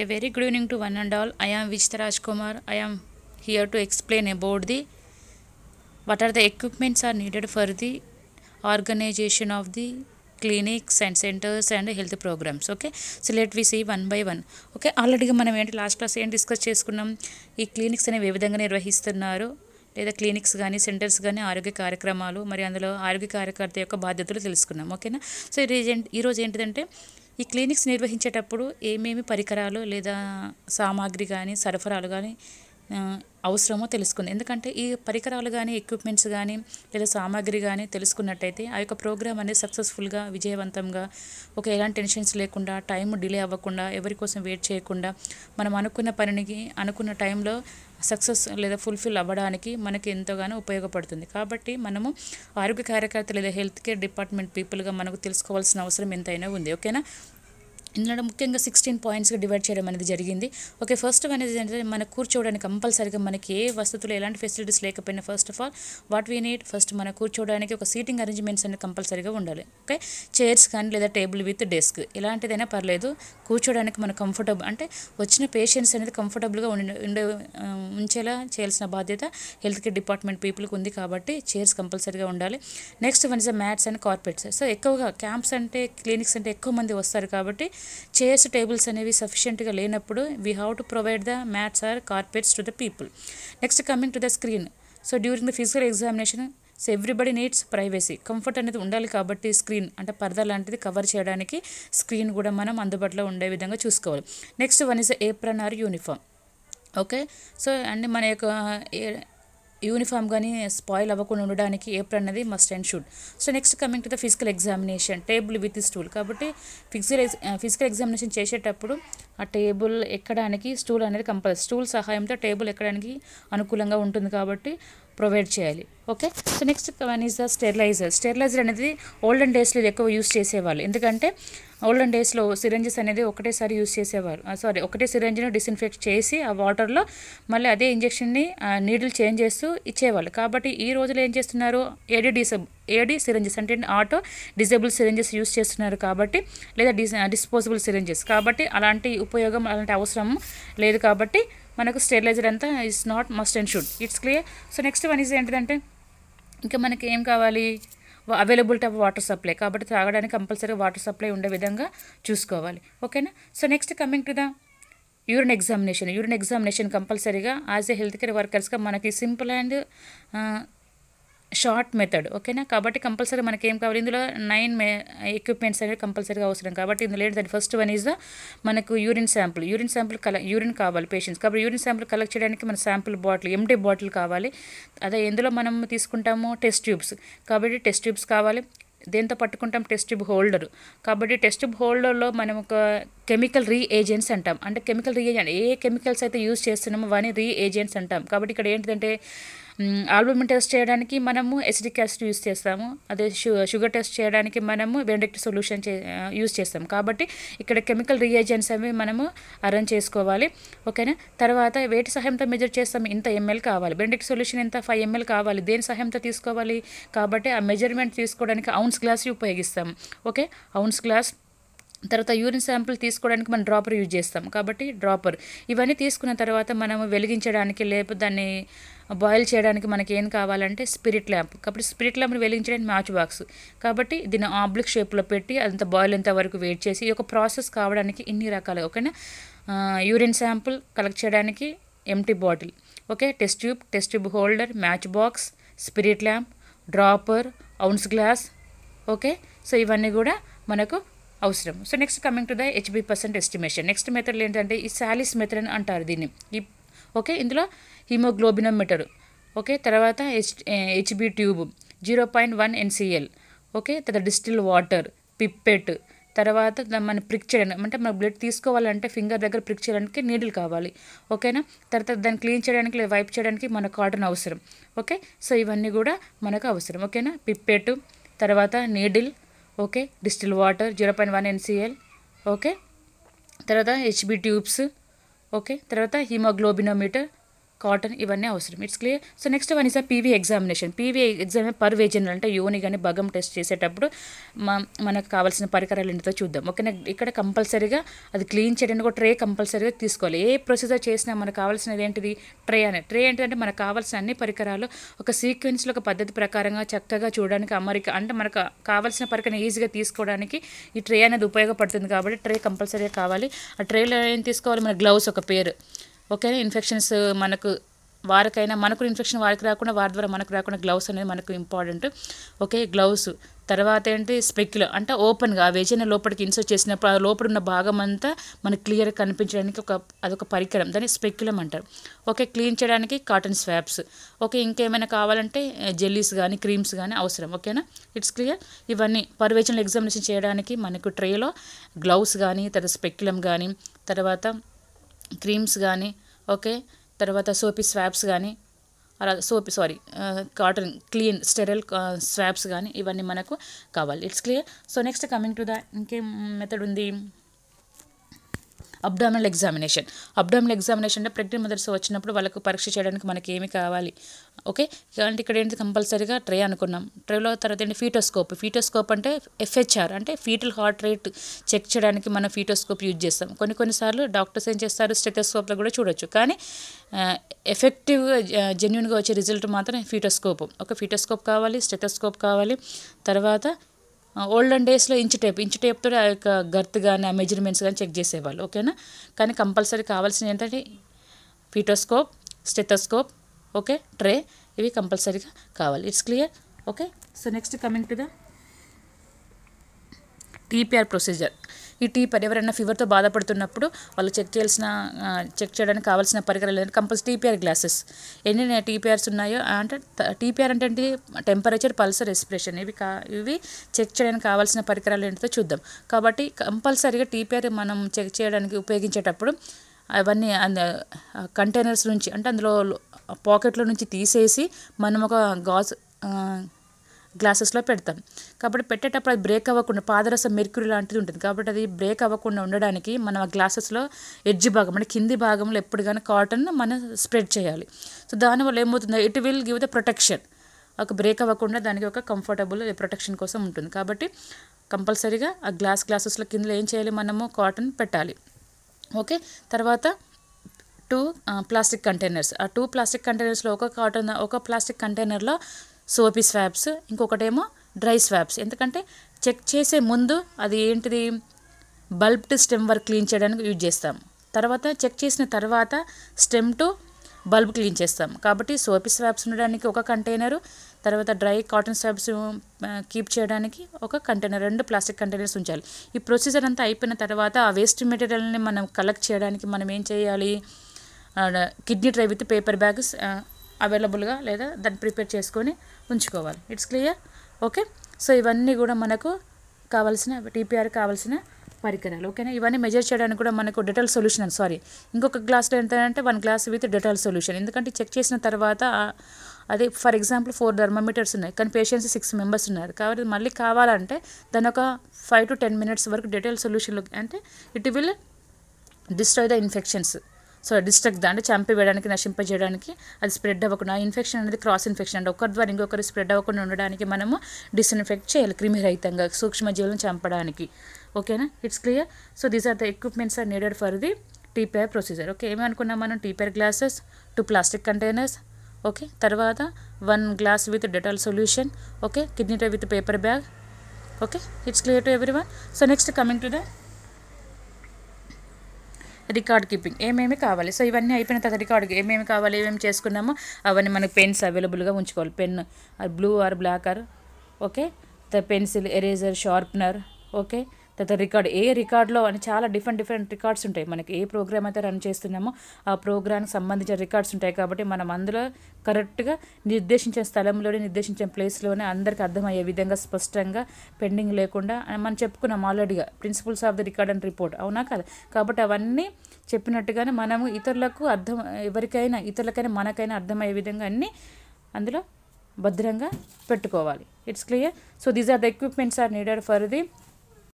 A very good evening to one and all I am Vichita Rajkumar I am here to explain about the what are the equipments are needed for the organisation of the clinics and centres and health programmes okay so let we see one by one okay ఆల్రెడీగా మనం ఏంటి last class ఏం discuss చేసుకున్నాం ఈ clinics అనేవి ఏ విధంగా నిర్వహిస్తున్నారు లేదా క్లినిక్స్ కానీ సెంటర్స్ కానీ ఆరోగ్య కార్యక్రమాలు మరి అందులో ఆరోగ్య కార్యకర్త యొక్క బాధ్యతలు తెలుసుకున్నాం ఓకేనా సో రీజెంట్ ఈరోజు ఏంటిదంటే ఈ క్లినిక్స్ నిర్వహించేటప్పుడు ఏమేమి పరికరాలు లేదా సామాగ్రి కానీ సరఫరాలు కానీ అవసరమో తెలుసుకుంది ఎందుకంటే ఈ పరికరాలు కానీ ఎక్విప్మెంట్స్ కానీ లేదా సామాగ్రి కానీ తెలుసుకున్నట్టయితే ఆ యొక్క ప్రోగ్రామ్ అనేది సక్సెస్ఫుల్గా విజయవంతంగా ఒక ఎలాంటి టెన్షన్స్ లేకుండా టైం డిలే అవ్వకుండా ఎవరి కోసం వెయిట్ చేయకుండా మనం అనుకున్న పనికి అనుకున్న టైంలో సక్సెస్ లేదా ఫుల్ఫిల్ అవ్వడానికి మనకి ఎంతగానో ఉపయోగపడుతుంది కాబట్టి మనము ఆరోగ్య కార్యకర్త లేదా హెల్త్ కేర్ డిపార్ట్మెంట్ పీపుల్గా మనకు తెలుసుకోవాల్సిన అవసరం ఎంతైనా ఉంది ఓకేనా ఇందులో ముఖ్యంగా సిక్స్టీన్ పాయింట్స్గా డివైడ్ చేయడం అనేది జరిగింది ఓకే ఫస్ట్ అనేది ఏంటంటే మనకు కూర్చోవడానికి కంపల్సరిగా మనకి ఏ వసతులు ఎలాంటి ఫెసిలిటీస్ లేకపోయినా first of all what we need first మనం కూర్చోవడానికి ఒక సీటింగ్ అరేంజ్మెంట్స్ అనేది కంపల్సరీగా ఉండాలి ఓకే చైర్స్ కానీ లేదా టేబుల్ విత్ డెస్క్ ఇలాంటిదైనా పర్లేదు కూర్చోవడానికి మనం కంఫర్టబుల్ అంటే వచ్చిన పేషెంట్స్ అనేది కంఫర్టబుల్గా ఉండే ఉంచేలా చేయాల్సిన బాధ్యత హెల్త్ కేర్ డిపార్ట్మెంట్ పీపుల్కి ఉంది కాబట్టి చైర్స్ కంపల్సరీగా ఉండాలి next one is mats and carpets so ఎక్కువగా క్యాంప్స్ అంటే క్లినిక్స్ అంటే ఎక్కువ మంది వస్తారు కాబట్టి చైర్స్ టేబుల్స్ అనేవి సఫిషియెంట్గా లేనప్పుడు we have to provide the mats or carpets to the people next coming to the screen so during the physical examination so everybody needs privacy comfort అనేది ఉండాలి కాబట్టి స్క్రీన్ అంటే పరద లాంటిది కవర్ చేయడానికి స్క్రీన్ కూడా మనం అందుబాటులో ఉండే విధంగా చూసుకోవాలి next one is apron or uniform okay so and మన యొక్క యూనిఫామ్ కానీ స్పాయిల్ అవ్వకుండా ఉండడానికి ఏప్రిల్ అనేది must and should so next coming to the physical examination table with stool కాబట్టి ఫిజికల్ ఫిజికల్ ఎగ్జామినేషన్ చేసేటప్పుడు ఆ టేబుల్ ఎక్కడానికి స్టూల్ అనేది కంపల్సరీ స్టూల్ సహాయంతో టేబుల్ ఎక్కడానికి అనుకూలంగా ఉంటుంది కాబట్టి ప్రొవైడ్ చేయాలి okay so next one is the steriliser steriliser అనేది ఓల్డెన్ డేస్లో ఎక్కువ యూస్ చేసేవాళ్ళు ఎందుకంటే ఓల్డెన్ డేస్లో సిరంజెస్ అనేది ఒకటేసారి యూస్ చేసేవారు సారీ ఒకటే సిరంజ్ని డిస్ఇన్ఫెక్ట్ చేసి ఆ వాటర్లో మళ్ళీ అదే ఇంజెక్షన్ని నీడిల్ చేంజ్ చేస్తూ ఇచ్చేవాళ్ళు కాబట్టి ఈ రోజులో ఏం చేస్తున్నారు ఏడి డిసబ్ ఏడి సిరంజెస్ అంటే ఆటో డిజేబుల్ సిరంజెస్ యూస్ చేస్తున్నారు కాబట్టి లేదా డిస్పోజబుల్ సిరంజెస్ కాబట్టి అలాంటి ఉపయోగం అలాంటి అవసరం లేదు కాబట్టి మనకు స్టెరిలైజర్ అంతా is not must and should it's clear so next one is ఏంటిదంటే ఇంకా మనకి ఏం కావాలి అవైలబిలిటీ ఆఫ్ వాటర్ సప్లై కాబట్టి తాగడానికి కంపల్సరీ వాటర్ సప్లై ఉండే విధంగా చూసుకోవాలి ఓకేనా so next coming to the urine examination urine examination కంపల్సరీగా యాజ్ ఏ హెల్త్ కేర్ వర్కర్స్గా మనకి సింపుల్ అండ్ షార్ట్ మెథడ్ ఓకేనా కాబట్టి కంపల్సరీ మనకి ఏం కావాలి ఇందులో నైన్ ఎక్విప్మెంట్స్ అనేవి కంపల్సరీగా అవసరం కాబట్టి ఇందులో ఏంటంటే ఫస్ట్ వన్ ఈజ్ ద మనకు యూరిన్ శాంపుల్ యూరిన్ శాంపుల్ కల యూరిన్ కావాలి పేషెంట్స్ కాబట్టి యూరిన్ శాంపుల్ కలెక్ట్ చేయడానికి మన శాంపుల్ బాటిల్ ఎంటీ బాటిల్ కావాలి అదే ఎందులో మనం తీసుకుంటాము టెస్ట్ ట్యూబ్స్ కాబట్టి టెస్ట్ ట్యూబ్స్ కావాలి దేంతో పట్టుకుంటాం టెస్ట్ ట్యూబ్ హోల్డర్ కాబట్టి టెస్ట్ ట్యూబ్ హోల్డర్లో మనం ఒక కెమికల్ రీఏజెంట్స్ అంటాం అంటే కెమికల్ రీఏజెంట్ ఏ కెమికల్స్ అయితే యూజ్ చేస్తున్నామో వాని రీఏజెంట్స్ అంటాం కాబట్టి ఇక్కడ ఏంటిదంటే ఆల్బమ్ టెస్ట్ చేయడానికి మనము ఎసిడిక్ యాసిడ్ యూస్ చేస్తాము అదే షుగర్ టెస్ట్ చేయడానికి మనము బెండెక్ట్ సొల్యూషన్ యూస్ చేస్తాం కాబట్టి ఇక్కడ కెమికల్ రియేజెంట్స్ అవి మనము అరేంజ్ చేసుకోవాలి ఓకేనా తర్వాత వేటి సహాయంతో మెజర్ చేస్తాం ఇంత ఎంఎల్ కావాలి బెండెక్ట్ సొల్యూషన్ ఎంత ఫైవ్ ఎంఎల్ కావాలి దేని సహాయంతో తీసుకోవాలి కాబట్టి ఆ మెజర్మెంట్ తీసుకోవడానికి ఔన్స్ గ్లాస్ ఉపయోగిస్తాం ఓకే ఔన్స్ గ్లాస్ తర్వాత యూరిన్ శాంపుల్ తీసుకోవడానికి మనం డ్రాపర్ యూజ్ చేస్తాం కాబట్టి డ్రాపర్ ఇవన్నీ తీసుకున్న తర్వాత మనం వెలిగించడానికి లేకపోతే దాన్ని బాయిల్ చేయడానికి మనకి ఏం కావాలంటే స్పిరిట్ ల్యాంప్ కాబట్టి స్పిరిట్ ల్యాంప్ని వెలిగించడానికి మ్యాచ్ బాక్స్ కాబట్టి దీన్ని ఆబ్లిక్ షేప్లో పెట్టి అంత బాయిల్ ఎంత వరకు వెయిట్ చేసి ఈ యొక్క ప్రాసెస్ కావడానికి ఇన్ని రకాలు ఓకేనా యూరిన్ శాంపుల్ కలెక్ట్ చేయడానికి empty bottle okay test tube test tube holder match box spirit lamp dropper ounce glass okay so ఇవన్నీ కూడా మనకు అవసరం so next coming to the HB percent estimation next method ఏంటంటే ఈ శాలిస్ మెథడ్ అని అంటారు దీన్ని ఈ ఓకే ఇందులో హిమోగ్లోబినం మెటర్ ఓకే తర్వాత H HB tube zero point one NCL okay తర్వాత డిస్టిల్ వాటర్ పిప్పెట్ తర్వాత మన ప్రిక్ చేయడం అంటే మన బ్లడ్ తీసుకోవాలంటే ఫింగర్ దగ్గర ప్రిక్ చేయడానికి నీడిల్ కావాలి ఓకేనా తర్వాత దాన్ని క్లీన్ చేయడానికి లేదా వైప్ చేయడానికి మన కాటన్ అవసరం ఓకే సో ఇవన్నీ కూడా మనకు అవసరం ఓకేనా పిప్పెట్ తర్వాత needle okay distil water zero point one NCL okay తర్వాత హెచ్బి ట్యూబ్స్ ఓకే తర్వాత హిమోగ్లోబినోమీటర్ కాటన్ ఇవన్నీ అవసరం it's clear so next one is a PV examination PV exam per vaginal అంటే యోని కానీ భగం టెస్ట్ చేసేటప్పుడు మనకు కావాల్సిన పరికరాలు ఏంటో చూద్దాం ఓకేనా ఇక్కడ కంపల్సరీగా అది క్లీన్ చేయడానికి ఒక ట్రే కంపల్సరీగా తీసుకోవాలి ఏ ప్రొసీజర్ చేసినా మనకు కావాల్సినది ఏంటిది ట్రే అనే ట్రే ఏంటంటే మనకు కావాల్సిన అన్ని పరికరాలు ఒక సీక్వెన్స్లో ఒక పద్ధతి ప్రకారంగా చక్కగా చూడడానికి అమరిక అంటే మనకు కావాల్సిన పరికరం ఈజీగా తీసుకోవడానికి ఈ ట్రే అనేది ఉపయోగపడుతుంది కాబట్టి ట్రే కంపల్సరీగా కావాలి ఆ ట్రేలో ఏం తీసుకోవాలి మన గ్లౌస్ ఒక పేరు ఓకేనా ఇన్ఫెక్షన్స్ uh, మనకు వారికైనా మనకు ఇన్ఫెక్షన్ వారికి రాకుండా వారి ద్వారా మనకు రాకుండా గ్లౌస్ అనేది మనకు ఇంపార్టెంట్ ఓకే గ్లౌస్ తర్వాత ఏంటి స్పెక్యులు అంటే ఓపెన్గా వేసిన లోపలికి ఇన్సర్ట్ చేసినప్పుడు ఆ లోపల ఉన్న భాగం అంతా మనకు క్లియర్గా కనిపించడానికి ఒక అదొక పరికరం దాన్ని స్పెక్యులం అంటారు ఓకే క్లీన్ చేయడానికి కాటన్ స్వాబ్స్ ఓకే ఇంకేమైనా కావాలంటే జెల్లీస్ కానీ క్రీమ్స్ కానీ అవసరం ఓకేనా ఇట్స్ క్లియర్ ఇవన్నీ పర్వేచనలు ఎగ్జామినేషన్ చేయడానికి మనకు ట్రేలో గ్లౌస్ కానీ తర్వాత స్పెక్యులం కానీ తర్వాత క్రీమ్స్ కానీ ఓకే తర్వాత సోపీ స్వాబ్స్ కానీ అలా soap sorry cotton clean sterile swabs కానీ ఇవన్నీ మనకు కావాలి it's clear so next coming to the ఇంకేం మెథడ్ ఉంది అబ్డామినల్ ఎగ్జామినేషన్ అబ్డామినల్ ఎగ్జామినేషన్ అంటే ప్రెగ్నెంట్ మదర్స్ వచ్చినప్పుడు వాళ్ళకు పరీక్ష చేయడానికి మనకి ఏమి కావాలి ఓకే అంటే ఇక్కడ ఏంటి కంపల్సరీగా ట్రే అనుకున్నాం ట్రేలో తర్వాత ఏంటి ఫీటోస్కోప్ ఫీటోస్కోప్ అంటే ఎఫ్హెచ్ఆర్ అంటే ఫీటల్ హార్ట్ రేట్ చెక్ చేయడానికి మనం ఫీటోస్కోప్ యూజ్ చేస్తాం కొన్ని కొన్నిసార్లు డాక్టర్స్ ఏం చేస్తారు స్టెటోస్కోప్లో కూడా చూడొచ్చు కానీ ఎఫెక్టివ్గా జెన్యున్గా వచ్చే రిజల్ట్ మాత్రం ఫీటోస్కోప్ ఒక ఫీటోస్కోప్ కావాలి స్టెటోస్కోప్ కావాలి తర్వాత ఓల్డెన్ డేస్లో ఇంచు టేప్ ఇంచు టేప్తో ఆ యొక్క గర్త్ కానీ ఆ మెజర్మెంట్స్ కానీ చెక్ చేసేవాళ్ళు ఓకేనా కానీ కంపల్సరీ కావాల్సిన ఏంటంటే ఫీటోస్కోప్ స్టెథోస్కోప్ ఓకే ట్రే ఇవి కంపల్సరీగా కావాలి it's clear okay so next coming to the TPR procedure ఈ టీ ఎవరైనా ఫీవర్తో బాధపడుతున్నప్పుడు వాళ్ళు చెక్ చేయాల్సిన చెక్ చేయడానికి కావాల్సిన పరికరాలు ఏంటంటే కంపల్సరీ టీపీఆర్ గ్లాసెస్ ఎన్ని టీపీఆర్స్ ఉన్నాయో అంటే టీపీఆర్ అంటే ఏంటి టెంపరేచర్ పల్స్ రెస్పిరేషన్ ఇవి కా ఇవి చెక్ చేయడానికి కావాల్సిన పరికరాలు ఏంటో చూద్దాం కాబట్టి కంపల్సరీగా టీపీఆర్ మనం చెక్ చేయడానికి ఉపయోగించేటప్పుడు అవన్నీ కంటైనర్స్ నుంచి అంటే అందులో పాకెట్లో నుంచి తీసేసి మనం ఒక గాజు గ్లాసెస్లో పెడతాం కాబట్టి పెట్టేటప్పుడు అది బ్రేక్ అవ్వకుండా పాదరసం మెర్క్యూరీ లాంటిది ఉంటుంది కాబట్టి అది బ్రేక్ అవ్వకుండా ఉండడానికి మనం ఆ గ్లాసెస్లో ఎడ్జ్ భాగం అంటే కింది భాగంలో ఎప్పుడు కానీ కాటన్ మనం స్ప్రెడ్ చేయాలి సో దానివల్ల ఏమవుతుంది it will give the protection ఒక బ్రేక్ అవ్వకుండా దానికి ఒక కంఫర్టబుల్ ప్రొటెక్షన్ కోసం ఉంటుంది కాబట్టి కంపల్సరీగా ఆ గ్లాస్ గ్లాసెస్లో కింద ఏం చేయాలి మనము కాటన్ పెట్టాలి ఓకే తర్వాత టూ ప్లాస్టిక్ కంటైనర్స్ ఆ టూ ప్లాస్టిక్ కంటైనర్స్లో ఒక కాటన్ ఒక ప్లాస్టిక్ కంటైనర్లో సోపీ స్వాబ్స్ ఇంకొకటేమో డ్రై స్వాబ్స్ ఎందుకంటే చెక్ చేసే ముందు అది ఏంటిది bulb to stem work clean చేయడానికి యూజ్ చేస్తాం తర్వాత చెక్ చేసిన తర్వాత స్టెమ్ టు బల్బ్ క్లీన్ చేస్తాం కాబట్టి సోపీ స్వాబ్స్ ఉండడానికి ఒక కంటైనరు తర్వాత డ్రై కాటన్ స్వాబ్స్ కీప్ చేయడానికి ఒక కంటైనర్ రెండు ప్లాస్టిక్ కంటైనర్స్ ఉంచాలి ఈ ప్రొసీజర్ అంతా అయిపోయిన తర్వాత ఆ వేస్ట్ మెటీరియల్ని మనం కలెక్ట్ చేయడానికి మనం ఏం చేయాలి kidney tray with paper bags అవైలబుల్గా లేదా దాన్ని ప్రిపేర్ చేసుకొని ఉంచుకోవాలి ఇట్స్ క్లియర్ ఓకే సో ఇవన్నీ కూడా మనకు కావాల్సిన టీపీఆర్ కావాల్సిన పరికరాలు ఓకేనా ఇవన్నీ మెజర్ చేయడానికి కూడా మనకు డెటాల్ సొల్యూషన్ సారీ ఇంకొక గ్లాస్లో ఎంత అంటే one glass with Dettol solution ఎందుకంటే చెక్ చేసిన తర్వాత అదే ఫర్ ఎగ్జాంపుల్ ఫోర్ థర్మోమీటర్స్ ఉన్నాయి కానీ పేషెంట్స్ సిక్స్ మెంబర్స్ ఉన్నారు కాబట్టి మళ్ళీ కావాలంటే దాని ఒక ఫైవ్ టు టెన్ మినిట్స్ వరకు డెటాల్ సొల్యూషన్ అంటే it will destroy the infections so destruct అంటే చంపివేయడానికి నశింపజేయడానికి అది స్ప్రెడ్ అవ్వకుండా ఇన్ఫెక్షన్ అనేది క్రాస్ ఇన్ఫెక్షన్ అంటే ఒకరి ద్వారా ఇంకొకరు స్ప్రెడ్ అవ్వకుండా ఉండడానికి మనము డిస్ఇన్ఫెక్ట్ చేయాలి క్రిమిరహితంగా సూక్ష్మజీవులను చంపడానికి ఓకేనా it's clear so these are the equipments are needed for the TPR procedure okay ఏమనుకున్నాం మనం TPR glasses two plastic containers okay తర్వాత one glass with Dettol solution okay kidney tray with paper bag okay it's clear to everyone so next coming to the record keeping ఏమేమి కావాలి so ఇవన్నీ అయిపోయిన తర్వాత record ఏమేమి కావాలి ఏమేమి చేసుకున్నామో అవన్నీ మనకు పెన్స్ అవైలబుల్గా ఉంచుకోవాలి pen blue or black or okay pencil eraser sharpener okay తర్వాత రికార్డ్ ఏ రికార్డ్లో అని చాలా డిఫరెంట్ డిఫరెంట్ రికార్డ్స్ ఉంటాయి మనకి ఏ ప్రోగ్రామ్ అయితే రన్ చేస్తున్నామో ఆ ప్రోగ్రామ్కి సంబంధించిన రికార్డ్స్ ఉంటాయి కాబట్టి మనం అందులో కరెక్ట్గా నిర్దేశించిన స్థలంలోనే నిర్దేశించిన ప్లేస్లోనే అందరికి అర్థమయ్యే విధంగా స్పష్టంగా పెండింగ్ లేకుండా మనం చెప్పుకున్నాం ఆల్రెడీగా principles of the record and report అవునా కదా కాబట్టి అవన్నీ చెప్పినట్టుగానే మనము ఇతరులకు అర్థం ఎవరికైనా ఇతరులకైనా మనకైనా అర్థమయ్యే విధంగా అన్నీ అందులో భద్రంగా పెట్టుకోవాలి it's clear so these are the equipments are needed for the